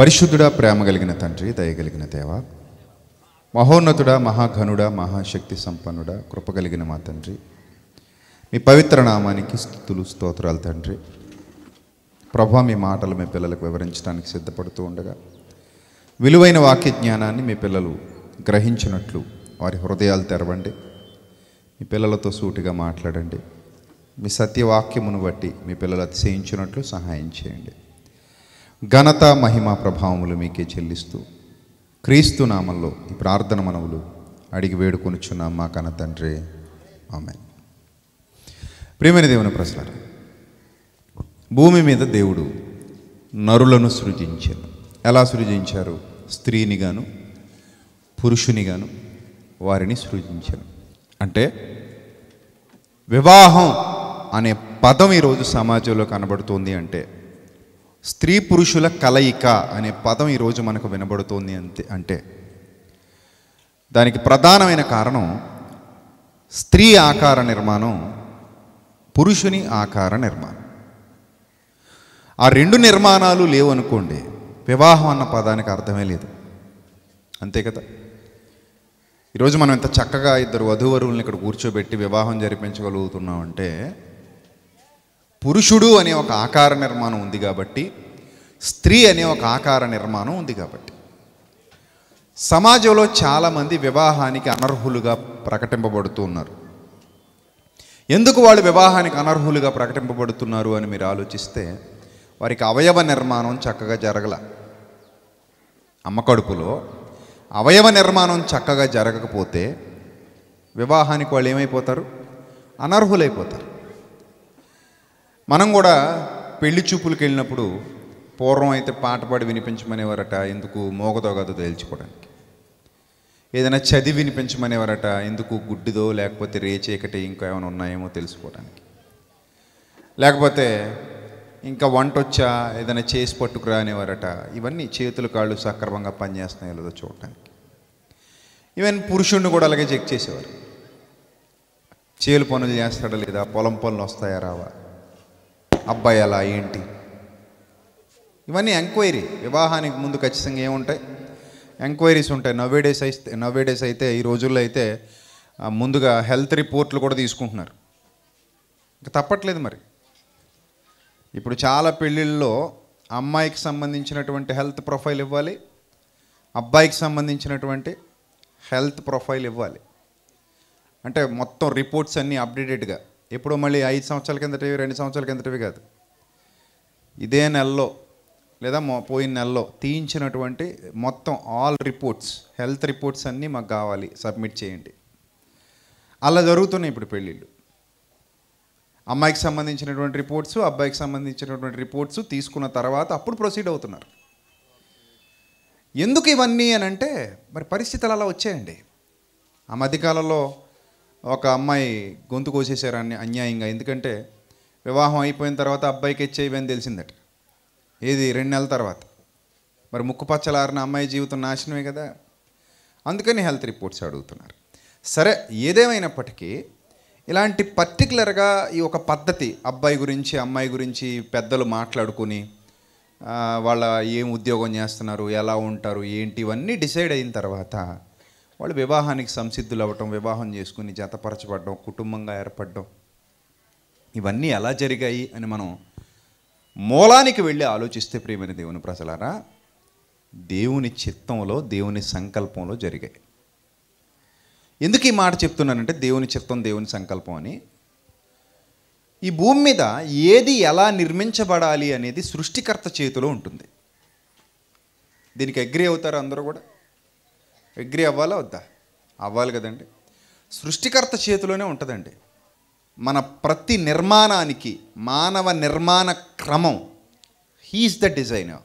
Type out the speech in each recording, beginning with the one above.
పరిశుద్ధుడా ప్రేమ కలిగిన తండ్రి దయగలిగిన దేవ మహోన్నతుడా మహాఘనుడ మహాశక్తి సంపన్నుడ కృప కలిగిన మా తండ్రి మీ పవిత్ర నామానికి స్థుతులు స్తోత్రాలు తండ్రి ప్రభా మీ మాటలు మీ పిల్లలకు వివరించడానికి సిద్ధపడుతూ ఉండగా విలువైన వాక్య జ్ఞానాన్ని మీ పిల్లలు గ్రహించినట్లు వారి హృదయాలు తెరవండి మీ పిల్లలతో సూటిగా మాట్లాడండి మీ సత్యవాక్యమును బట్టి మీ పిల్లలు అతిశయించినట్లు సహాయం చేయండి ఘనత మహిమ ప్రభావములు మీకే చెల్లిస్తూ క్రీస్తు నామంలో ఈ ప్రార్థన మనవులు అడిగి వేడుకొనిచున్నాం మా కన తండ్రి ఆమె ప్రేమని దేవుని ప్రశ్న భూమి మీద దేవుడు నరులను సృజించారు ఎలా సృజించారు స్త్రీని పురుషుని పురుషునిగాను వారిని సృజించారు అంటే వివాహం అనే పదం ఈరోజు సమాజంలో కనబడుతోంది అంటే స్త్రీ పురుషుల కలయిక అనే పదం ఈరోజు మనకు వినబడుతోంది అంతే అంటే దానికి ప్రధానమైన కారణం స్త్రీ ఆకార నిర్మాణం పురుషుని ఆకార నిర్మాణం ఆ రెండు నిర్మాణాలు లేవనుకోండి వివాహం అన్న పదానికి అర్థమే లేదు అంతే కదా ఈరోజు మనం ఇంత చక్కగా ఇద్దరు వధువరులను ఇక్కడ కూర్చోబెట్టి వివాహం జరిపించగలుగుతున్నామంటే పురుషుడు అనే ఒక ఆకార నిర్మాణం ఉంది కాబట్టి స్త్రీ అనే ఒక ఆకార నిర్మాణం ఉంది కాబట్టి సమాజంలో చాలామంది వివాహానికి అనర్హులుగా ప్రకటింపబడుతూ ఉన్నారు ఎందుకు వాళ్ళు వివాహానికి అనర్హులుగా ప్రకటింపబడుతున్నారు అని మీరు ఆలోచిస్తే వారికి అవయవ నిర్మాణం చక్కగా జరగల అమ్మకడుపులో అవయవ నిర్మాణం చక్కగా జరగకపోతే వివాహానికి వాళ్ళు ఏమైపోతారు అనర్హులైపోతారు మనం కూడా పెళ్లి చూపులకు వెళ్ళినప్పుడు పూర్వం అయితే పాట పాడి వినిపించమనేవారట ఎందుకు మోగదో తేల్చుకోవడానికి ఏదైనా చదివి వినిపించమనేవారట ఎందుకు గుడ్డిదో లేకపోతే రేచేకటి ఇంకా ఏమైనా ఉన్నాయేమో తెలుసుకోవడానికి లేకపోతే ఇంకా వంట వచ్చా ఏదైనా చేసి పట్టుకురా అనేవారట ఇవన్నీ చేతులు కాళ్ళు సక్రమంగా పనిచేస్తున్నాయి లేదో చూడటానికి ఈవెన్ పురుషుణ్ణి కూడా అలాగే చెక్ చేసేవారు చేలు పనులు చేస్తాడా లేదా పొలం పనులు వస్తాయా రావా అబ్బాయి అలా ఏంటి ఇవన్నీ ఎంక్వైరీ వివాహానికి ముందు ఖచ్చితంగా ఏముంటాయి ఎంక్వైరీస్ ఉంటాయి డేస్ అయితే నవ్వే డేస్ అయితే ఈ రోజుల్లో అయితే ముందుగా హెల్త్ రిపోర్ట్లు కూడా తీసుకుంటున్నారు ఇంకా తప్పట్లేదు మరి ఇప్పుడు చాలా పెళ్ళిళ్ళలో అమ్మాయికి సంబంధించినటువంటి హెల్త్ ప్రొఫైల్ ఇవ్వాలి అబ్బాయికి సంబంధించినటువంటి హెల్త్ ప్రొఫైల్ ఇవ్వాలి అంటే మొత్తం రిపోర్ట్స్ అన్నీ అప్డేటెడ్గా ఎప్పుడో మళ్ళీ ఐదు సంవత్సరాల కిందటివి రెండు సంవత్సరాల కిందటివి కాదు ఇదే నెలలో లేదా పోయిన నెలలో తీయించినటువంటి మొత్తం ఆల్ రిపోర్ట్స్ హెల్త్ రిపోర్ట్స్ అన్నీ మాకు కావాలి సబ్మిట్ చేయండి అలా జరుగుతున్నాయి ఇప్పుడు పెళ్ళిళ్ళు అమ్మాయికి సంబంధించినటువంటి రిపోర్ట్స్ అబ్బాయికి సంబంధించినటువంటి రిపోర్ట్స్ తీసుకున్న తర్వాత అప్పుడు ప్రొసీడ్ అవుతున్నారు ఎందుకు ఇవన్నీ అని అంటే మరి పరిస్థితులు అలా వచ్చాయండి ఆ మధ్యకాలంలో ఒక అమ్మాయి గొంతు కోసేశారు అన్ని అన్యాయంగా ఎందుకంటే వివాహం అయిపోయిన తర్వాత అబ్బాయికి అని తెలిసిందట ఏది రెండు నెలల తర్వాత మరి ముక్కు పచ్చలారిన అమ్మాయి జీవితం నాశనమే కదా అందుకని హెల్త్ రిపోర్ట్స్ అడుగుతున్నారు సరే ఏదేమైనప్పటికీ ఇలాంటి పర్టికులర్గా ఈ ఒక పద్ధతి అబ్బాయి గురించి అమ్మాయి గురించి పెద్దలు మాట్లాడుకుని వాళ్ళ ఏం ఉద్యోగం చేస్తున్నారు ఎలా ఉంటారు ఏంటి ఇవన్నీ డిసైడ్ అయిన తర్వాత వాళ్ళు వివాహానికి సంసిద్ధులు అవ్వటం వివాహం చేసుకుని జతపరచబడడం కుటుంబంగా ఏర్పడడం ఇవన్నీ ఎలా జరిగాయి అని మనం మూలానికి వెళ్ళి ఆలోచిస్తే ప్రియమైన దేవుని ప్రజలారా దేవుని చిత్తంలో దేవుని సంకల్పంలో జరిగాయి ఎందుకు ఈ మాట చెప్తున్నానంటే దేవుని చిత్తం దేవుని సంకల్పం అని ఈ భూమి మీద ఏది ఎలా నిర్మించబడాలి అనేది సృష్టికర్త చేతిలో ఉంటుంది దీనికి అగ్రి అవుతారు అందరూ కూడా అగ్రి అవ్వాలా వద్దా అవ్వాలి కదండి సృష్టికర్త చేతిలోనే ఉంటుందండి మన ప్రతి నిర్మాణానికి మానవ నిర్మాణ క్రమం he's the designer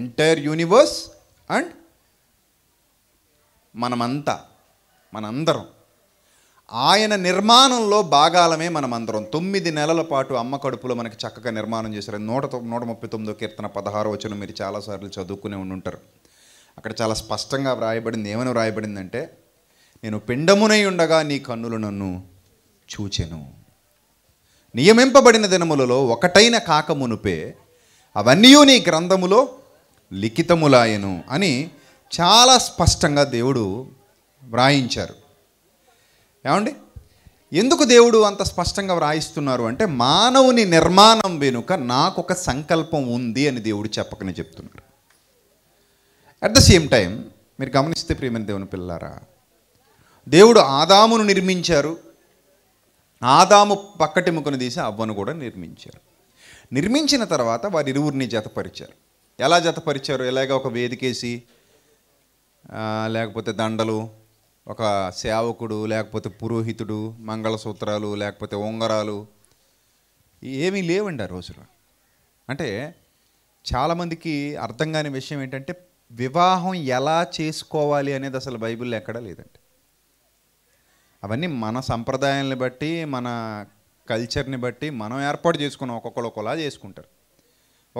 entire universe and మనమంతా మనందరం ఆయన నిర్మాణంలో భాగాలమే మనమందరం తొమ్మిది నెలల పాటు అమ్మ కడుపులో మనకి చక్కగా నిర్మాణం చేశారు నూట నూట ముప్పై తొమ్మిదో కీర్తన పదహారు వచ్చిన మీరు చాలాసార్లు చదువుకునే ఉండుంటారు అక్కడ చాలా స్పష్టంగా వ్రాయబడింది ఏమని వ్రాయబడిందంటే నేను పిండమునై ఉండగా నీ కన్నులు నన్ను చూచెను నియమింపబడిన దినములలో ఒకటైన కాకమునుపే అవన్నీ నీ గ్రంథములో లిఖితములాయను అని చాలా స్పష్టంగా దేవుడు వ్రాయించారు ఏమండి ఎందుకు దేవుడు అంత స్పష్టంగా వ్రాయిస్తున్నారు అంటే మానవుని నిర్మాణం వెనుక నాకు ఒక సంకల్పం ఉంది అని దేవుడు చెప్పకనే చెప్తున్నారు అట్ ద సేమ్ టైం మీరు గమనిస్తే ప్రేమ దేవుని పిల్లారా దేవుడు ఆదామును నిర్మించారు ఆదాము పక్కటి ముక్కను తీసి అవ్వను కూడా నిర్మించారు నిర్మించిన తర్వాత వారి ఇరువురిని జతపరిచారు ఎలా జతపరిచారు ఎలాగ ఒక వేదికేసి లేకపోతే దండలు ఒక సేవకుడు లేకపోతే పురోహితుడు మంగళసూత్రాలు లేకపోతే ఉంగరాలు ఏమీ లేవండి ఆ రోజులో అంటే చాలామందికి అర్థం కాని విషయం ఏంటంటే వివాహం ఎలా చేసుకోవాలి అనేది అసలు బైబిల్లో ఎక్కడా లేదండి అవన్నీ మన సంప్రదాయాన్ని బట్టి మన కల్చర్ని బట్టి మనం ఏర్పాటు చేసుకున్నాం ఒక్కొక్కరు ఒకలా చేసుకుంటారు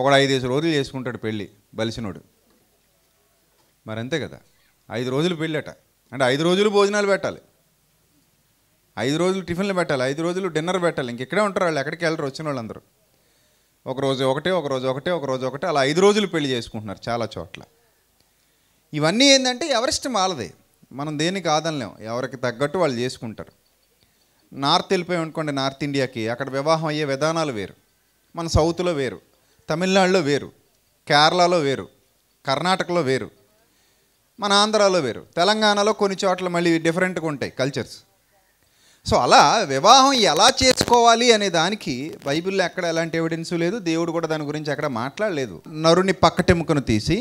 ఒకడు ఐదేసి రోజులు చేసుకుంటాడు పెళ్ళి బలిసినోడు మరి అంతే కదా ఐదు రోజులు పెళ్ళట అంటే ఐదు రోజులు భోజనాలు పెట్టాలి ఐదు రోజులు టిఫిన్లు పెట్టాలి ఐదు రోజులు డిన్నర్ పెట్టాలి ఇంకెక్కడే ఉంటారు వాళ్ళు ఎక్కడికి వెళ్ళరు వచ్చిన వాళ్ళందరూ ఒక రోజు ఒకటే ఒక రోజు ఒకటే ఒక రోజు ఒకటే అలా ఐదు రోజులు పెళ్లి చేసుకుంటున్నారు చాలా చోట్ల ఇవన్నీ ఏంటంటే ఎవరిష్టం వాళ్ళది మనం దేనికి ఆదనలేం ఎవరికి తగ్గట్టు వాళ్ళు చేసుకుంటారు నార్త్ వెళ్ళిపోయాం అనుకోండి నార్త్ ఇండియాకి అక్కడ వివాహం అయ్యే విధానాలు వేరు మన సౌత్లో వేరు తమిళనాడులో వేరు కేరళలో వేరు కర్ణాటకలో వేరు మన ఆంధ్రాలో వేరు తెలంగాణలో కొన్ని చోట్ల మళ్ళీ డిఫరెంట్గా ఉంటాయి కల్చర్స్ సో అలా వివాహం ఎలా చేసుకోవాలి అనే దానికి బైబిల్లో ఎక్కడ ఎలాంటి ఎవిడెన్స్ లేదు దేవుడు కూడా దాని గురించి ఎక్కడ మాట్లాడలేదు నరుని పక్కటెముకను తీసి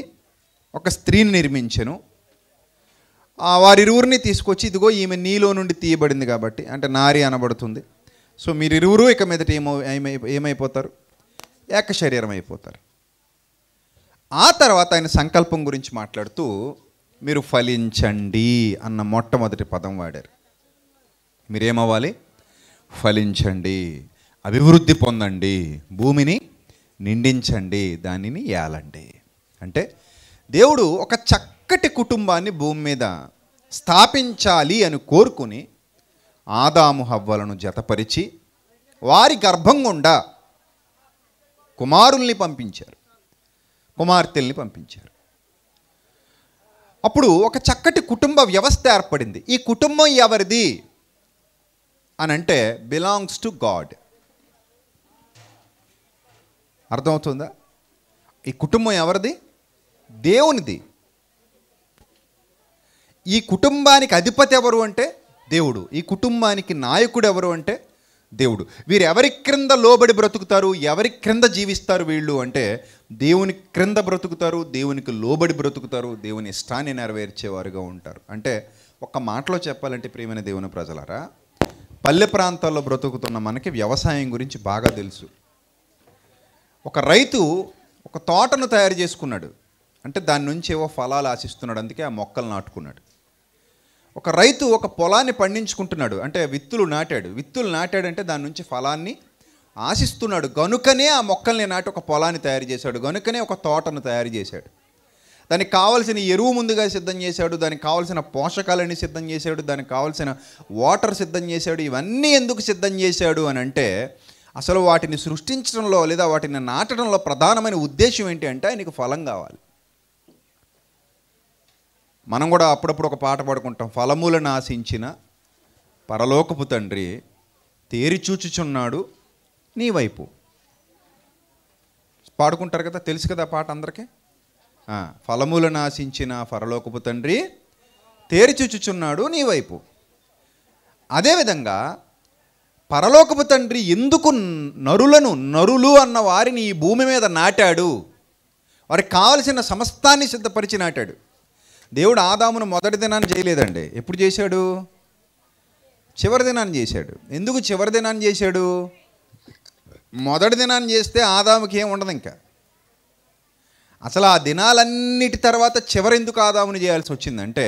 ఒక స్త్రీని నిర్మించెను వారిరువురిని తీసుకొచ్చి ఇదిగో ఈమె నీలో నుండి తీయబడింది కాబట్టి అంటే నారి అనబడుతుంది సో మీరిరువురు ఇక మీదట ఏమో ఏమై ఏమైపోతారు ఏక శరీరం అయిపోతారు ఆ తర్వాత ఆయన సంకల్పం గురించి మాట్లాడుతూ మీరు ఫలించండి అన్న మొట్టమొదటి పదం వాడారు మీరేమవ్వాలి ఫలించండి అభివృద్ధి పొందండి భూమిని నిండించండి దానిని ఏలండి అంటే దేవుడు ఒక చక్కటి కుటుంబాన్ని భూమి మీద స్థాపించాలి అని కోరుకుని ఆదాము హవ్వలను జతపరిచి వారి గర్భం గుండా కుమారుల్ని పంపించారు కుమార్తెల్ని పంపించారు అప్పుడు ఒక చక్కటి కుటుంబ వ్యవస్థ ఏర్పడింది ఈ కుటుంబం ఎవరిది అని అంటే బిలాంగ్స్ టు గాడ్ అర్థమవుతుందా ఈ కుటుంబం ఎవరిది దేవునిది ఈ కుటుంబానికి అధిపతి ఎవరు అంటే దేవుడు ఈ కుటుంబానికి నాయకుడు ఎవరు అంటే దేవుడు వీరు ఎవరి క్రింద లోబడి బ్రతుకుతారు ఎవరి క్రింద జీవిస్తారు వీళ్ళు అంటే దేవుని క్రింద బ్రతుకుతారు దేవునికి లోబడి బ్రతుకుతారు దేవుని ఇష్టాన్ని నెరవేర్చేవారుగా ఉంటారు అంటే ఒక మాటలో చెప్పాలంటే ప్రియమైన దేవుని ప్రజలరా పల్లె ప్రాంతాల్లో బ్రతుకుతున్న మనకి వ్యవసాయం గురించి బాగా తెలుసు ఒక రైతు ఒక తోటను తయారు చేసుకున్నాడు అంటే దాని నుంచి ఏవో ఫలాలు ఆశిస్తున్నాడు అందుకే ఆ మొక్కలు నాటుకున్నాడు ఒక రైతు ఒక పొలాన్ని పండించుకుంటున్నాడు అంటే విత్తులు నాటాడు విత్తులు నాటాడంటే దాని నుంచి ఫలాన్ని ఆశిస్తున్నాడు గనుకనే ఆ మొక్కల్ని నాటి ఒక పొలాన్ని తయారు చేశాడు గనుకనే ఒక తోటను తయారు చేశాడు దానికి కావలసిన ఎరువు ముందుగా సిద్ధం చేశాడు దానికి కావలసిన పోషకాలని సిద్ధం చేశాడు దానికి కావలసిన వాటర్ సిద్ధం చేశాడు ఇవన్నీ ఎందుకు సిద్ధం చేశాడు అని అంటే అసలు వాటిని సృష్టించడంలో లేదా వాటిని నాటడంలో ప్రధానమైన ఉద్దేశం ఏంటి అంటే ఆయనకు ఫలం కావాలి మనం కూడా అప్పుడప్పుడు ఒక పాట పాడుకుంటాం ఫలములను ఆశించిన పరలోకపు తండ్రి తేరిచూచుచున్నాడు నీ వైపు పాడుకుంటారు కదా తెలుసు కదా పాట అందరికీ ఫలములను ఆశించిన పరలోకపు తండ్రి తేరిచూచుచున్నాడు నీ వైపు అదేవిధంగా పరలోకపు తండ్రి ఎందుకు నరులను నరులు అన్న వారిని ఈ భూమి మీద నాటాడు వారికి కావలసిన సమస్తాన్ని సిద్ధపరిచి నాటాడు దేవుడు ఆదామును మొదటి దినాన్ని చేయలేదండి ఎప్పుడు చేశాడు చివరి దినాన్ని చేశాడు ఎందుకు చివరి దినాన్ని చేశాడు మొదటి దినాన్ని చేస్తే ఆదాముకి ఏం ఉండదు ఇంకా అసలు ఆ దినాలన్నిటి తర్వాత ఎందుకు ఆదాముని చేయాల్సి వచ్చిందంటే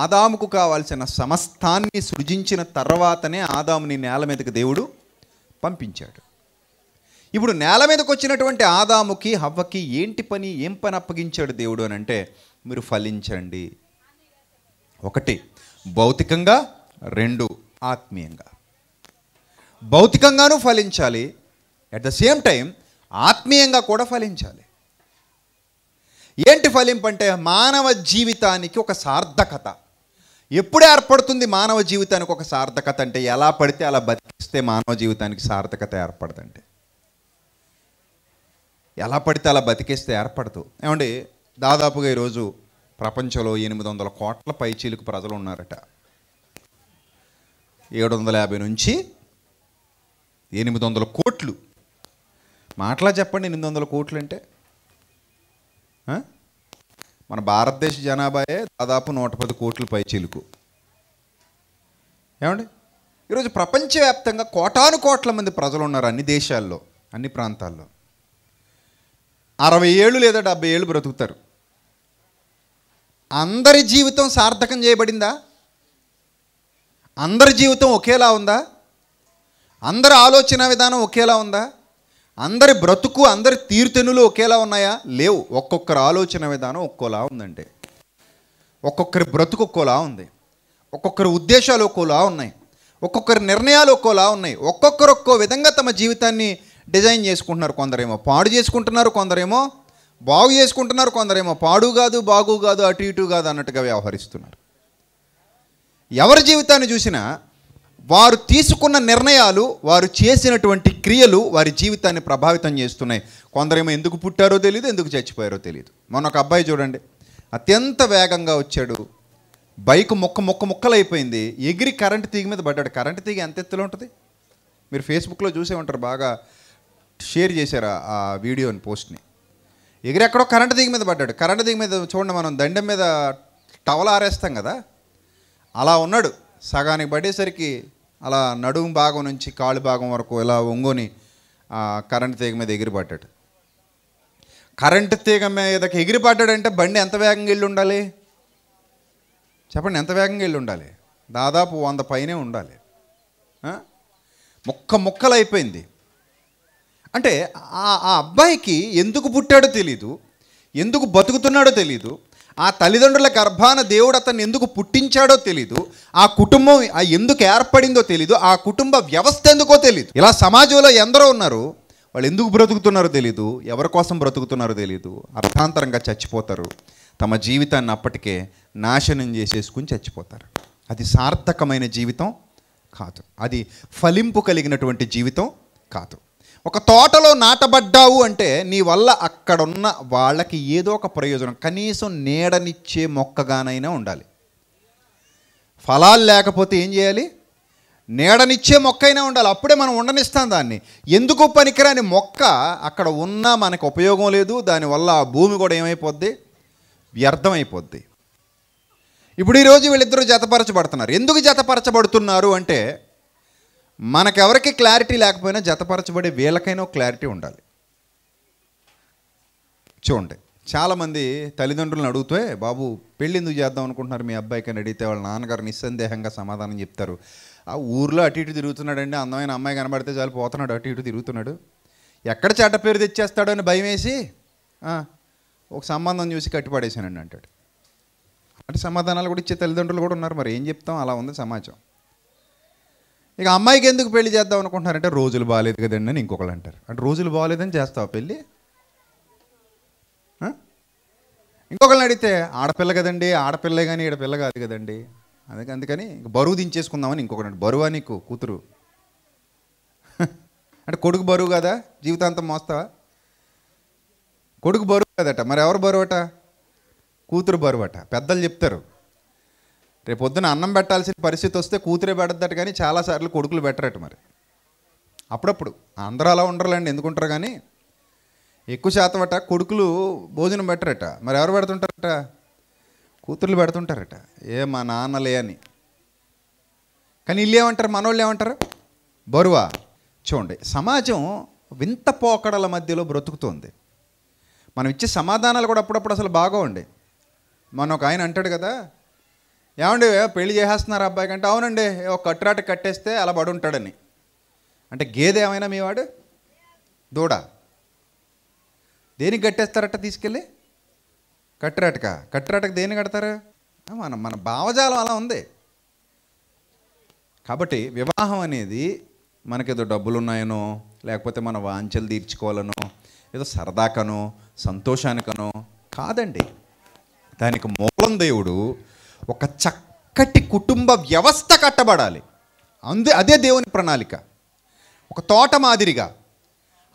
ఆదాముకు కావాల్సిన సమస్తాన్ని సృజించిన తర్వాతనే ఆదాముని నేల మీదకి దేవుడు పంపించాడు ఇప్పుడు నేల మీదకి వచ్చినటువంటి ఆదాముకి హవ్వకి ఏంటి పని ఏం పని అప్పగించాడు దేవుడు అని అంటే మీరు ఫలించండి ఒకటి భౌతికంగా రెండు ఆత్మీయంగా భౌతికంగానూ ఫలించాలి అట్ ద సేమ్ టైం ఆత్మీయంగా కూడా ఫలించాలి ఏంటి ఫలింపంటే మానవ జీవితానికి ఒక సార్థకత ఎప్పుడు ఏర్పడుతుంది మానవ జీవితానికి ఒక సార్థకత అంటే ఎలా పడితే అలా బతికిస్తే మానవ జీవితానికి సార్థకత ఏర్పడదండి ఎలా పడితే అలా బతికేస్తే ఏర్పడదు ఏమండి దాదాపుగా ఈరోజు ప్రపంచంలో ఎనిమిది వందల కోట్ల పైచీలకు ప్రజలు ఉన్నారట ఏడు వందల యాభై నుంచి ఎనిమిది వందల కోట్లు మాటలా చెప్పండి ఎనిమిది వందల కోట్లు అంటే మన భారతదేశ జనాభాయే దాదాపు నూట పది కోట్లు పైచీలకు ఏమండి ఈరోజు ప్రపంచవ్యాప్తంగా కోటాను కోట్ల మంది ప్రజలు ఉన్నారు అన్ని దేశాల్లో అన్ని ప్రాంతాల్లో అరవై ఏళ్ళు లేదా డెబ్బై ఏళ్ళు బ్రతుకుతారు అందరి జీవితం సార్థకం చేయబడిందా అందరి జీవితం ఒకేలా ఉందా అందరి ఆలోచన విధానం ఒకేలా ఉందా అందరి బ్రతుకు అందరి తీర్తెనులు ఒకేలా ఉన్నాయా లేవు ఒక్కొక్కరి ఆలోచన విధానం ఒక్కోలా ఉందండి ఒక్కొక్కరి బ్రతుకు ఒక్కోలా ఉంది ఒక్కొక్కరి ఉద్దేశాలు ఒక్కోలా ఉన్నాయి ఒక్కొక్కరి నిర్ణయాలు ఒక్కోలా ఉన్నాయి ఒక్కొక్కరు ఒక్కో విధంగా తమ జీవితాన్ని డిజైన్ చేసుకుంటున్నారు కొందరేమో పాడు చేసుకుంటున్నారు కొందరేమో బాగు చేసుకుంటున్నారు కొందరేమో పాడు కాదు బాగు కాదు అటు ఇటు కాదు అన్నట్టుగా వ్యవహరిస్తున్నారు ఎవరి జీవితాన్ని చూసినా వారు తీసుకున్న నిర్ణయాలు వారు చేసినటువంటి క్రియలు వారి జీవితాన్ని ప్రభావితం చేస్తున్నాయి కొందరేమో ఎందుకు పుట్టారో తెలియదు ఎందుకు చచ్చిపోయారో తెలియదు మొన్న ఒక అబ్బాయి చూడండి అత్యంత వేగంగా వచ్చాడు బైక్ మొక్క మొక్క మొక్కలైపోయింది ఎగిరి కరెంట్ తీగ మీద పడ్డాడు కరెంట్ తీగ ఎంత ఎత్తులో ఉంటుంది మీరు ఫేస్బుక్లో చూసే ఉంటారు బాగా షేర్ చేశారు ఆ వీడియోని పోస్ట్ని ఎగిరెక్కడో కరెంట్ దిగి మీద పడ్డాడు కరెంట్ దిగి మీద చూడండి మనం దండం మీద టవల్ ఆరేస్తాం కదా అలా ఉన్నాడు సగానికి పడేసరికి అలా నడుము భాగం నుంచి కాళ్ళు భాగం వరకు ఇలా ఒంగోని కరెంటు తీగ మీద ఎగిరిపడ్డాడు కరెంటు తీగ మీదకి ఎగిరిపడ్డాడంటే బండి ఎంత వేగంగా వెళ్ళి ఉండాలి చెప్పండి ఎంత వేగంగా వెళ్ళి ఉండాలి దాదాపు వంద పైనే ఉండాలి ముక్క ముక్కలు అయిపోయింది అంటే ఆ ఆ అబ్బాయికి ఎందుకు పుట్టాడో తెలీదు ఎందుకు బతుకుతున్నాడో తెలీదు ఆ తల్లిదండ్రుల గర్భాన దేవుడు అతన్ని ఎందుకు పుట్టించాడో తెలీదు ఆ కుటుంబం ఎందుకు ఏర్పడిందో తెలీదు ఆ కుటుంబ వ్యవస్థ ఎందుకో తెలీదు ఇలా సమాజంలో ఎందరో ఉన్నారు వాళ్ళు ఎందుకు బ్రతుకుతున్నారో తెలీదు ఎవరి కోసం బ్రతుకుతున్నారో తెలీదు అర్థాంతరంగా చచ్చిపోతారు తమ జీవితాన్ని అప్పటికే నాశనం చేసేసుకుని చచ్చిపోతారు అది సార్థకమైన జీవితం కాదు అది ఫలింపు కలిగినటువంటి జీవితం కాదు ఒక తోటలో నాటబడ్డావు అంటే నీ వల్ల అక్కడున్న వాళ్ళకి ఏదో ఒక ప్రయోజనం కనీసం నీడనిచ్చే మొక్కగానైనా ఉండాలి ఫలాలు లేకపోతే ఏం చేయాలి నీడనిచ్చే మొక్క అయినా ఉండాలి అప్పుడే మనం ఉండనిస్తాం దాన్ని ఎందుకు పనికిరాని మొక్క అక్కడ ఉన్నా మనకు ఉపయోగం లేదు దానివల్ల ఆ భూమి కూడా ఏమైపోద్ది వ్యర్థమైపోద్ది ఇప్పుడు ఈరోజు వీళ్ళిద్దరూ జతపరచబడుతున్నారు ఎందుకు జతపరచబడుతున్నారు అంటే మనకెవరికి క్లారిటీ లేకపోయినా జతపరచబడే వీళ్ళకైనా క్లారిటీ ఉండాలి చూడండి చాలామంది తల్లిదండ్రులను అడుగుతే బాబు పెళ్ళి ఎందుకు చేద్దాం అనుకుంటున్నారు మీ అబ్బాయికి అని అడిగితే వాళ్ళ నాన్నగారు నిస్సందేహంగా సమాధానం చెప్తారు ఆ ఊర్లో అటు ఇటు తిరుగుతున్నాడండి అందమైన అమ్మాయి కనబడితే చాలు పోతున్నాడు అటు ఇటు తిరుగుతున్నాడు ఎక్కడ చెడ్డ పేరు తెచ్చేస్తాడో అని భయం వేసి ఒక సంబంధం చూసి కట్టిపడేశానండి అంటాడు అంటే సమాధానాలు కూడా ఇచ్చే తల్లిదండ్రులు కూడా ఉన్నారు మరి ఏం చెప్తాం అలా ఉంది సమాజం ఇక అమ్మాయికి ఎందుకు పెళ్లి చేద్దాం అనుకుంటున్నారంటే రోజులు బాగాలేదు కదండి అని ఇంకొకరు అంటారు అంటే రోజులు బాగాలేదని చేస్తావు పెళ్ళి ఇంకొకరిని అడిగితే ఆడపిల్ల కదండి ఆడపిల్లే కానీ పిల్ల కాదు కదండి అందుకే అందుకని బరువు దించేసుకుందామని ఇంకొకటి బరువా నీకు కూతురు అంటే కొడుకు బరువు కదా జీవితాంతం మోస్తావా కొడుకు బరువు కదట మరి ఎవరు బరువట కూతురు బరువట పెద్దలు చెప్తారు రేపొద్దున అన్నం పెట్టాల్సిన పరిస్థితి వస్తే కూతురే పెడద్దట కానీ చాలాసార్లు కొడుకులు పెట్టరట మరి అప్పుడప్పుడు అందరూ అలా ఉండరులేండి ఎందుకుంటారు కానీ ఎక్కువ శాతం అట కొడుకులు భోజనం పెట్టరట మరి ఎవరు పెడుతుంటారట కూతుర్లు పెడుతుంటారట ఏ మా నాన్నలే అని కానీ వీళ్ళు ఏమంటారు మనోళ్ళు ఏమంటారు బరువా చూడండి సమాజం వింత పోకడల మధ్యలో బ్రతుకుతుంది మనం ఇచ్చే సమాధానాలు కూడా అప్పుడప్పుడు అసలు బాగోండి మన ఒక ఆయన అంటాడు కదా ఏమండి పెళ్లి చేసేస్తున్నారు అబ్బాయి కంటే అవునండి ఒక కట్టురాట కట్టేస్తే అలా ఉంటాడని అంటే గేదె ఏమైనా మీవాడు దూడ దేనికి కట్టేస్తారట తీసుకెళ్ళి కట్టురాటక కట్టురాటకు దేని కడతారు మన మన భావజాలం అలా ఉంది కాబట్టి వివాహం అనేది మనకేదో డబ్బులు ఉన్నాయనో లేకపోతే మన వాంచలు తీర్చుకోవాలనో ఏదో సరదాకనో సంతోషానికనో కాదండి దానికి మూలం దేవుడు ఒక చక్కటి కుటుంబ వ్యవస్థ కట్టబడాలి అందు అదే దేవుని ప్రణాళిక ఒక తోట మాదిరిగా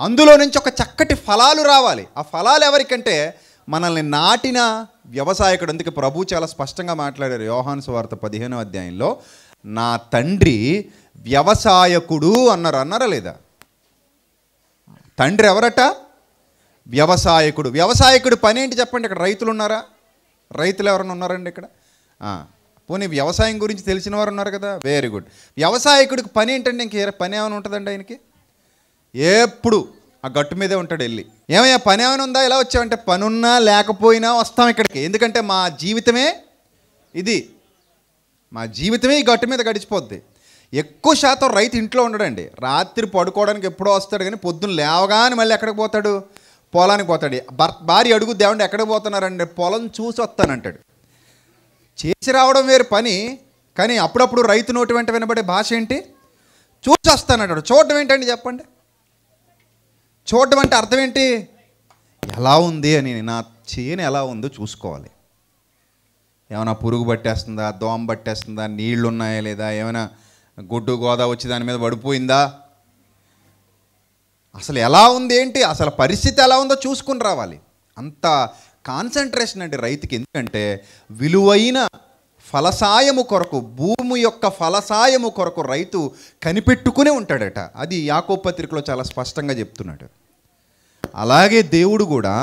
అందులో నుంచి ఒక చక్కటి ఫలాలు రావాలి ఆ ఫలాలు ఎవరికంటే మనల్ని నాటిన వ్యవసాయకుడు అందుకే ప్రభు చాలా స్పష్టంగా మాట్లాడారు యోహాను సువార్త పదిహేనో అధ్యాయంలో నా తండ్రి వ్యవసాయకుడు అన్నారు అన్నారా లేదా తండ్రి ఎవరట వ్యవసాయకుడు వ్యవసాయకుడు పని ఏంటి చెప్పండి ఇక్కడ రైతులు ఉన్నారా రైతులు ఎవరైనా ఉన్నారండి ఇక్కడ పోనీ వ్యవసాయం గురించి తెలిసిన వారు ఉన్నారు కదా వెరీ గుడ్ వ్యవసాయకుడికి పని ఏంటంటే ఇంకే పని ఏమైనా ఉంటుందండి ఆయనకి ఎప్పుడు ఆ గట్టు మీదే ఉంటాడు వెళ్ళి ఏమయ్యా పని ఏమైనా ఉందా ఇలా వచ్చావంటే పనున్నా లేకపోయినా వస్తాం ఇక్కడికి ఎందుకంటే మా జీవితమే ఇది మా జీవితమే ఈ గట్టు మీద గడిచిపోద్ది ఎక్కువ శాతం రైతు ఇంట్లో ఉండడండి రాత్రి పడుకోవడానికి ఎప్పుడో వస్తాడు కానీ పొద్దున్న లేవగానే మళ్ళీ ఎక్కడికి పోతాడు పొలానికి పోతాడు భార్య అడుగు దేవుడు ఎక్కడికి పోతున్నారండి పొలం చూసి వస్తానంటాడు చేసి రావడం వేరు పని కానీ అప్పుడప్పుడు రైతు నోటి వెంట వినబడే భాష ఏంటి చూసి వస్తానంటాడు చూడటం ఏంటండి చెప్పండి చూడటం అంటే అర్థం ఏంటి ఎలా ఉంది అని నా చేను ఎలా ఉందో చూసుకోవాలి ఏమైనా పురుగు పట్టేస్తుందా దోమ పట్టేస్తుందా నీళ్ళు ఉన్నాయా లేదా ఏమైనా గుడ్డు గోదా వచ్చి దాని మీద పడిపోయిందా అసలు ఎలా ఉంది ఏంటి అసలు పరిస్థితి ఎలా ఉందో చూసుకుని రావాలి అంత కాన్సన్ట్రేషన్ అండి రైతుకి ఎందుకంటే విలువైన ఫలసాయము కొరకు భూమి యొక్క ఫలసాయము కొరకు రైతు కనిపెట్టుకునే ఉంటాడట అది యాకో పత్రికలో చాలా స్పష్టంగా చెప్తున్నాడు అలాగే దేవుడు కూడా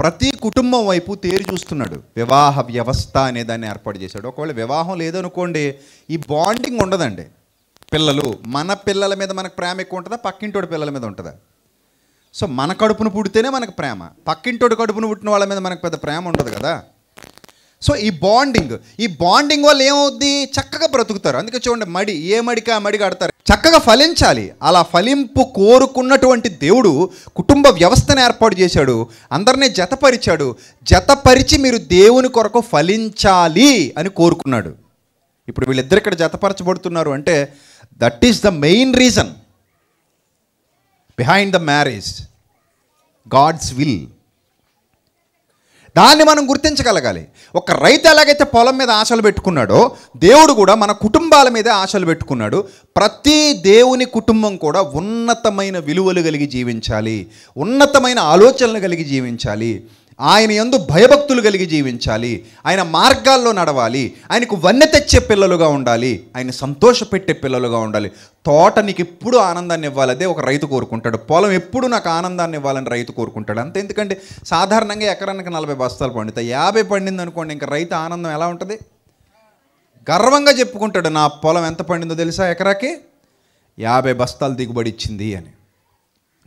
ప్రతి కుటుంబం వైపు తేరి చూస్తున్నాడు వివాహ వ్యవస్థ అనే దాన్ని ఏర్పాటు చేశాడు ఒకవేళ వివాహం లేదనుకోండి ఈ బాండింగ్ ఉండదండి పిల్లలు మన పిల్లల మీద మనకు ప్రేమ ఎక్కువ ఉంటుందా పక్కింటోడి పిల్లల మీద ఉంటుందా సో మన కడుపును పుడితేనే మనకు ప్రేమ పక్కింటోటి కడుపును పుట్టిన వాళ్ళ మీద మనకు పెద్ద ప్రేమ ఉంటుంది కదా సో ఈ బాండింగ్ ఈ బాండింగ్ వల్ల ఏమవుద్ది చక్కగా బ్రతుకుతారు అందుకే చూడండి మడి ఏ మడికి ఆ మడి కడతారు చక్కగా ఫలించాలి అలా ఫలింపు కోరుకున్నటువంటి దేవుడు కుటుంబ వ్యవస్థను ఏర్పాటు చేశాడు అందరినీ జతపరిచాడు జతపరిచి మీరు దేవుని కొరకు ఫలించాలి అని కోరుకున్నాడు ఇప్పుడు వీళ్ళిద్దరు ఇక్కడ జతపరచబడుతున్నారు అంటే that is the main reason behind the marriage god's will దాన్ని మనం గుర్తించగలగాలి ఒక రైతు ఎలాగైతే పొలం మీద ఆశలు పెట్టుకున్నాడో దేవుడు కూడా మన కుటుంబాల మీద ఆశలు పెట్టుకున్నాడు ప్రతి దేవుని కుటుంబం కూడా ఉన్నతమైన విలువలు కలిగి జీవించాలి ఉన్నతమైన ఆలోచనలు కలిగి జీవించాలి ఆయన ఎందు భయభక్తులు కలిగి జీవించాలి ఆయన మార్గాల్లో నడవాలి ఆయనకు వన్నె తెచ్చే పిల్లలుగా ఉండాలి ఆయన సంతోషపెట్టే పిల్లలుగా ఉండాలి తోట నీకు ఎప్పుడు ఆనందాన్ని ఇవ్వాలి అదే ఒక రైతు కోరుకుంటాడు పొలం ఎప్పుడు నాకు ఆనందాన్ని ఇవ్వాలని రైతు కోరుకుంటాడు అంతే ఎందుకంటే సాధారణంగా ఎకరానికి నలభై బస్తాలు పండుతాయి యాభై పండింది అనుకోండి ఇంకా రైతు ఆనందం ఎలా ఉంటుంది గర్వంగా చెప్పుకుంటాడు నా పొలం ఎంత పండిందో తెలుసా ఎకరాకి యాభై బస్తాలు దిగుబడి ఇచ్చింది అని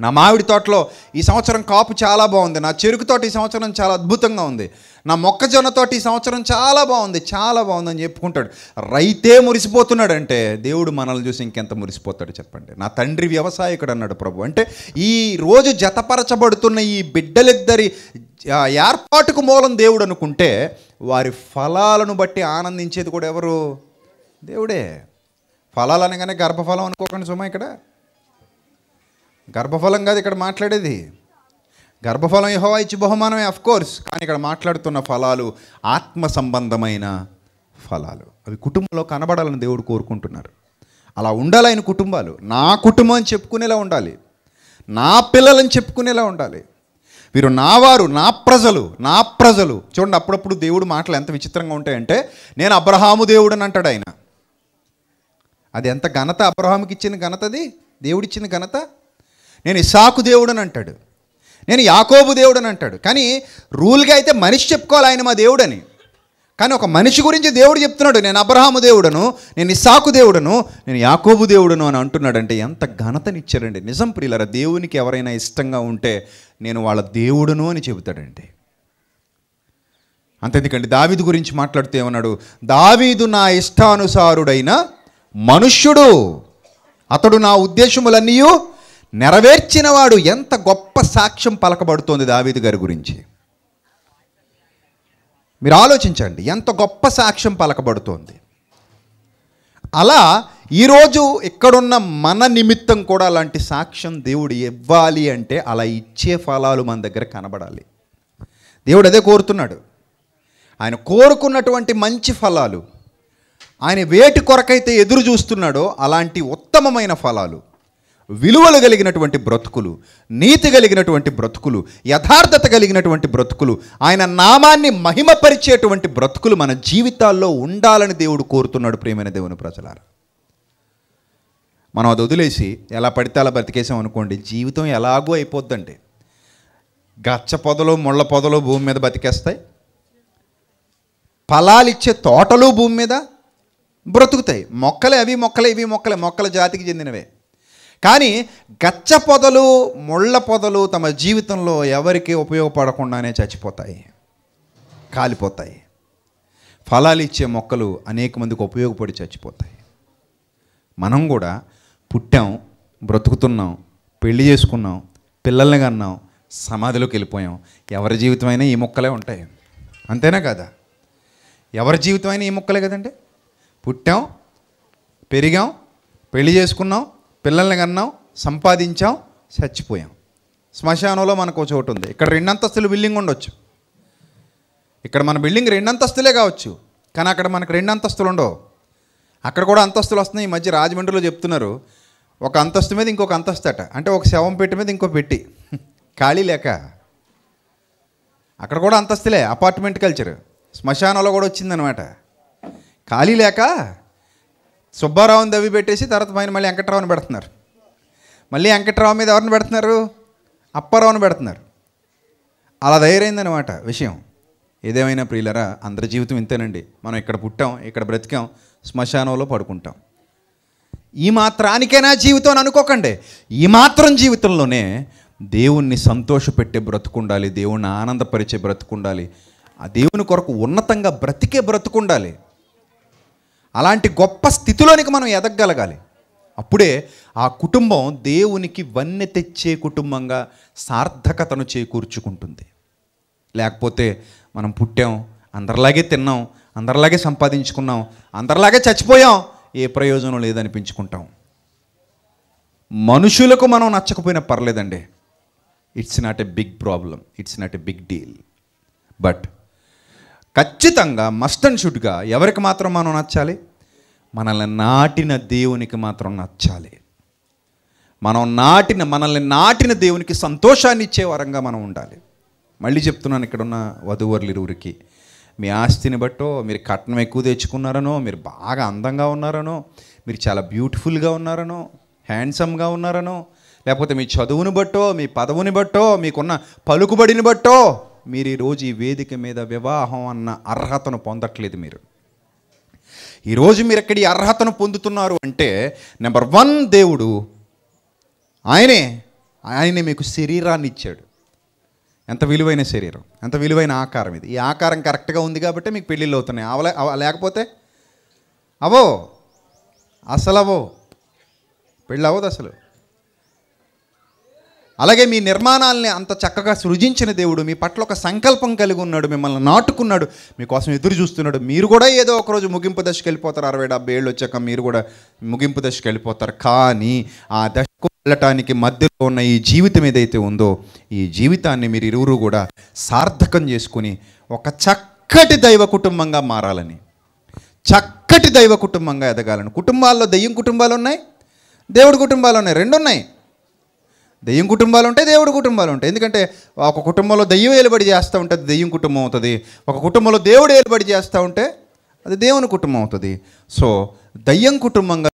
నా మామిడి తోటలో ఈ సంవత్సరం కాపు చాలా బాగుంది నా చెరుకు తోట ఈ సంవత్సరం చాలా అద్భుతంగా ఉంది నా మొక్కజొన్న తోట ఈ సంవత్సరం చాలా బాగుంది చాలా బాగుంది అని చెప్పుకుంటాడు రైతే మురిసిపోతున్నాడు అంటే దేవుడు మనల్ని చూసి ఇంకెంత మురిసిపోతాడు చెప్పండి నా తండ్రి వ్యవసాయకుడు అన్నాడు ప్రభు అంటే ఈ రోజు జతపరచబడుతున్న ఈ బిడ్డలిద్దరి ఏర్పాటుకు మూలం దేవుడు అనుకుంటే వారి ఫలాలను బట్టి ఆనందించేది కూడా ఎవరు దేవుడే ఫలాలు అనగానే గర్భఫలం అనుకోకండి సుమా ఇక్కడ గర్భఫలం కాదు ఇక్కడ మాట్లాడేది గర్భఫలం యహోవా ఇచ్చి బహుమానమే అఫ్ కోర్స్ కానీ ఇక్కడ మాట్లాడుతున్న ఫలాలు ఆత్మ సంబంధమైన ఫలాలు అవి కుటుంబంలో కనబడాలని దేవుడు కోరుకుంటున్నారు అలా ఉండాలి కుటుంబాలు నా కుటుంబం అని చెప్పుకునేలా ఉండాలి నా పిల్లలని చెప్పుకునేలా ఉండాలి వీరు నావారు నా ప్రజలు నా ప్రజలు చూడండి అప్పుడప్పుడు దేవుడు మాటలు ఎంత విచిత్రంగా ఉంటాయంటే నేను అబ్రహాము దేవుడు అని అంటాడు ఆయన అది ఎంత ఘనత అబ్రహాముకి ఇచ్చిన ఘనత అది దేవుడిచ్చిన ఘనత నేను ఇసాకు దేవుడని అంటాడు నేను యాకోబు అని అంటాడు కానీ రూల్గా అయితే మనిషి చెప్పుకోవాలి ఆయన మా దేవుడని కానీ ఒక మనిషి గురించి దేవుడు చెప్తున్నాడు నేను అబ్రహాము దేవుడను నేను ఇసాకు దేవుడను నేను యాకోబు దేవుడను అని అంటున్నాడంటే ఎంత ఘనతనిచ్చారండి నిజం ప్రియులరా దేవునికి ఎవరైనా ఇష్టంగా ఉంటే నేను వాళ్ళ దేవుడును అని చెబుతాడండి అంతేకండి దావీదు గురించి మాట్లాడితే ఏమన్నాడు దావీదు నా ఇష్టానుసారుడైన మనుష్యుడు అతడు నా ఉద్దేశములన్నీ నెరవేర్చినవాడు ఎంత గొప్ప సాక్ష్యం పలకబడుతోంది దావీదు గారి గురించి మీరు ఆలోచించండి ఎంత గొప్ప సాక్ష్యం పలకబడుతోంది అలా ఈరోజు ఇక్కడున్న మన నిమిత్తం కూడా అలాంటి సాక్ష్యం దేవుడు ఇవ్వాలి అంటే అలా ఇచ్చే ఫలాలు మన దగ్గర కనబడాలి దేవుడు అదే కోరుతున్నాడు ఆయన కోరుకున్నటువంటి మంచి ఫలాలు ఆయన వేటి కొరకైతే ఎదురు చూస్తున్నాడో అలాంటి ఉత్తమమైన ఫలాలు విలువలు కలిగినటువంటి బ్రతుకులు నీతి కలిగినటువంటి బ్రతుకులు యథార్థత కలిగినటువంటి బ్రతుకులు ఆయన నామాన్ని మహిమపరిచేటువంటి బ్రతుకులు మన జీవితాల్లో ఉండాలని దేవుడు కోరుతున్నాడు ప్రేమైన దేవుని ప్రజలారా మనం అది వదిలేసి ఎలా పడితే అలా బ్రతికేసాం అనుకోండి జీవితం ఎలాగో అయిపోద్దండి గచ్చ పొదలు ముళ్ళ పొదలు భూమి మీద బతికేస్తాయి ఫలాలిచ్చే తోటలు భూమి మీద బ్రతుకుతాయి మొక్కలే అవి మొక్కలే ఇవి మొక్కలే మొక్కల జాతికి చెందినవే కానీ గచ్చ పొదలు ముళ్ళ పొదలు తమ జీవితంలో ఎవరికి ఉపయోగపడకుండానే చచ్చిపోతాయి కాలిపోతాయి ఫలాలు ఇచ్చే మొక్కలు అనేక మందికి ఉపయోగపడి చచ్చిపోతాయి మనం కూడా పుట్టాం బ్రతుకుతున్నాం పెళ్లి చేసుకున్నాం పిల్లల్ని కన్నాం సమాధిలోకి వెళ్ళిపోయాం ఎవరి జీవితమైనా ఈ మొక్కలే ఉంటాయి అంతేనా కదా ఎవరి జీవితమైనా ఈ మొక్కలే కదండి పుట్టాం పెరిగాం పెళ్లి చేసుకున్నాం పిల్లల్ని కన్నాం సంపాదించాం చచ్చిపోయాం శ్మశానంలో మనకు చోటు ఉంది ఇక్కడ రెండంతస్తులు బిల్డింగ్ ఉండొచ్చు ఇక్కడ మన బిల్డింగ్ రెండంతస్తులే కావచ్చు కానీ అక్కడ మనకు రెండు అంతస్తులు ఉండవు అక్కడ కూడా అంతస్తులు వస్తున్నాయి ఈ మధ్య రాజమండ్రిలో చెప్తున్నారు ఒక అంతస్తు మీద ఇంకొక అంతస్తు అట అంటే ఒక శవం పెట్టి మీద ఇంకో పెట్టి ఖాళీ లేక అక్కడ కూడా అంతస్తులే అపార్ట్మెంట్ కల్చర్ శ్మశానంలో కూడా వచ్చిందనమాట ఖాళీ లేక సుబ్బారావుని దవి పెట్టేసి తర్వాత పైన మళ్ళీ వెంకట్రావుని పెడుతున్నారు మళ్ళీ వెంకట్రావు మీద ఎవరిని పెడుతున్నారు అప్పారావుని పెడుతున్నారు అలా తయారైందనమాట విషయం ఏదేమైనా ప్రియులరా అందరి జీవితం ఇంతేనండి మనం ఇక్కడ పుట్టాం ఇక్కడ బ్రతికాం శ్మశానంలో పడుకుంటాం ఈ మాత్రానికైనా జీవితం అని అనుకోకండి ఈ మాత్రం జీవితంలోనే దేవుణ్ణి సంతోషపెట్టే బ్రతుకుండాలి దేవుణ్ణి ఆనందపరిచే బ్రతుకుండాలి ఆ దేవుని కొరకు ఉన్నతంగా బ్రతికే బ్రతుకుండాలి అలాంటి గొప్ప స్థితిలోనికి మనం ఎదగగలగాలి అప్పుడే ఆ కుటుంబం దేవునికి వన్నె తెచ్చే కుటుంబంగా సార్థకతను చేకూర్చుకుంటుంది లేకపోతే మనం పుట్టాం అందరిలాగే తిన్నాం అందరిలాగే సంపాదించుకున్నాం అందరిలాగే చచ్చిపోయాం ఏ ప్రయోజనం లేదనిపించుకుంటాం మనుషులకు మనం నచ్చకపోయినా పర్లేదండి it's not a big problem it's not a big deal but ఖచ్చితంగా మస్ట్ అండ్ షుడ్గా ఎవరికి మాత్రం మనం నచ్చాలి మనల్ని నాటిన దేవునికి మాత్రం నచ్చాలి మనం నాటిన మనల్ని నాటిన దేవునికి సంతోషాన్ని ఇచ్చే వరంగా మనం ఉండాలి మళ్ళీ చెప్తున్నాను ఇక్కడ ఉన్న వధువర్లు ఇరువురికి మీ ఆస్తిని బట్టో మీరు కట్నం ఎక్కువ తెచ్చుకున్నారనో మీరు బాగా అందంగా ఉన్నారనో మీరు చాలా బ్యూటిఫుల్గా ఉన్నారనో హ్యాండ్సమ్గా ఉన్నారనో లేకపోతే మీ చదువుని బట్టో మీ పదవుని బట్టో మీకున్న పలుకుబడిని బట్టో మీరు ఈరోజు ఈ వేదిక మీద వివాహం అన్న అర్హతను పొందట్లేదు మీరు ఈరోజు మీరు ఎక్కడ ఈ అర్హతను పొందుతున్నారు అంటే నెంబర్ వన్ దేవుడు ఆయనే ఆయనే మీకు శరీరాన్ని ఇచ్చాడు ఎంత విలువైన శరీరం ఎంత విలువైన ఆకారం ఇది ఈ ఆకారం కరెక్ట్గా ఉంది కాబట్టి మీకు పెళ్ళిళ్ళు అవుతున్నాయి అవలే లేకపోతే అవో అసలు అవో పెళ్ళి అవ్వదు అసలు అలాగే మీ నిర్మాణాలని అంత చక్కగా సృజించిన దేవుడు మీ పట్ల ఒక సంకల్పం కలిగి ఉన్నాడు మిమ్మల్ని నాటుకున్నాడు మీకోసం ఎదురు చూస్తున్నాడు మీరు కూడా ఏదో ఒకరోజు ముగింపు దశకి వెళ్ళిపోతారు అరవై డెబ్బై ఏళ్ళు వచ్చాక మీరు కూడా ముగింపు దశకి వెళ్ళిపోతారు కానీ ఆ దశకు వెళ్ళటానికి మధ్యలో ఉన్న ఈ జీవితం ఏదైతే ఉందో ఈ జీవితాన్ని మీరు ఇరువురు కూడా సార్థకం చేసుకుని ఒక చక్కటి దైవ కుటుంబంగా మారాలని చక్కటి దైవ కుటుంబంగా ఎదగాలని కుటుంబాల్లో దయ్యం కుటుంబాలు ఉన్నాయి దేవుడి కుటుంబాలు ఉన్నాయి రెండు ఉన్నాయి దెయ్యం కుటుంబాలు ఉంటాయి దేవుడు కుటుంబాలు ఉంటాయి ఎందుకంటే ఒక కుటుంబంలో దెయ్యం ఏలుబడి చేస్తూ ఉంటే దెయ్యం కుటుంబం అవుతుంది ఒక కుటుంబంలో దేవుడు ఏలుబడి చేస్తూ ఉంటే అది దేవుని కుటుంబం అవుతుంది సో దయ్యం కుటుంబంగా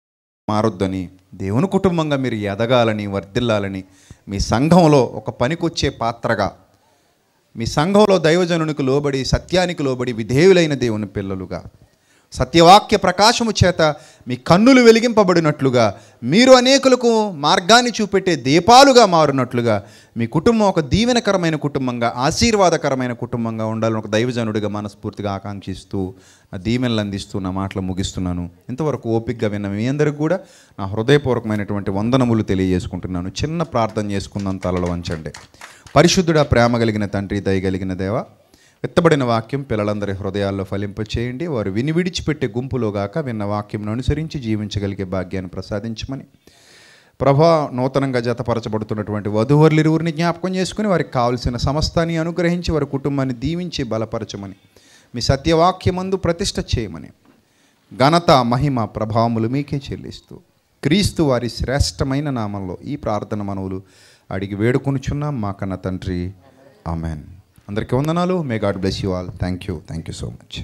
మారొద్దని దేవుని కుటుంబంగా మీరు ఎదగాలని వర్ధిల్లాలని మీ సంఘంలో ఒక పనికొచ్చే పాత్రగా మీ సంఘంలో దైవజనునికి లోబడి సత్యానికి లోబడి విధేయులైన దేవుని పిల్లలుగా సత్యవాక్య ప్రకాశము చేత మీ కన్నులు వెలిగింపబడినట్లుగా మీరు అనేకులకు మార్గాన్ని చూపెట్టే దీపాలుగా మారినట్లుగా మీ కుటుంబం ఒక దీవెనకరమైన కుటుంబంగా ఆశీర్వాదకరమైన కుటుంబంగా ఉండాలని ఒక దైవజనుడిగా మనస్ఫూర్తిగా ఆకాంక్షిస్తూ నా దీవెనలు అందిస్తూ నా మాటలు ముగిస్తున్నాను ఇంతవరకు ఓపికగా విన్న మీ అందరికి కూడా నా హృదయపూర్వకమైనటువంటి వందనములు తెలియజేసుకుంటున్నాను చిన్న ప్రార్థన చేసుకుందాం తలలో వంచండి పరిశుద్ధుడా ప్రేమ కలిగిన తండ్రి దయగలిగిన దేవా ఎత్తబడిన వాక్యం పిల్లలందరి హృదయాల్లో ఫలింప చేయండి వారు విని విడిచిపెట్టే గుంపులో గాక విన్న వాక్యంను అనుసరించి జీవించగలిగే భాగ్యాన్ని ప్రసాదించమని ప్రభా నూతనంగా జతపరచబడుతున్నటువంటి వధువర్లిరువురిని జ్ఞాపకం చేసుకుని వారికి కావలసిన సమస్తాన్ని అనుగ్రహించి వారి కుటుంబాన్ని దీవించి బలపరచమని మీ సత్యవాక్యమందు ప్రతిష్ట చేయమని ఘనత మహిమ ప్రభావములు మీకే చెల్లిస్తూ క్రీస్తు వారి శ్రేష్టమైన నామంలో ఈ ప్రార్థన మనవులు అడిగి వేడుకొనుచున్నాం మా కన్న తండ్రి ఆమెన్ అందరికీ వందనాలు may God bless you all thank you thank you so much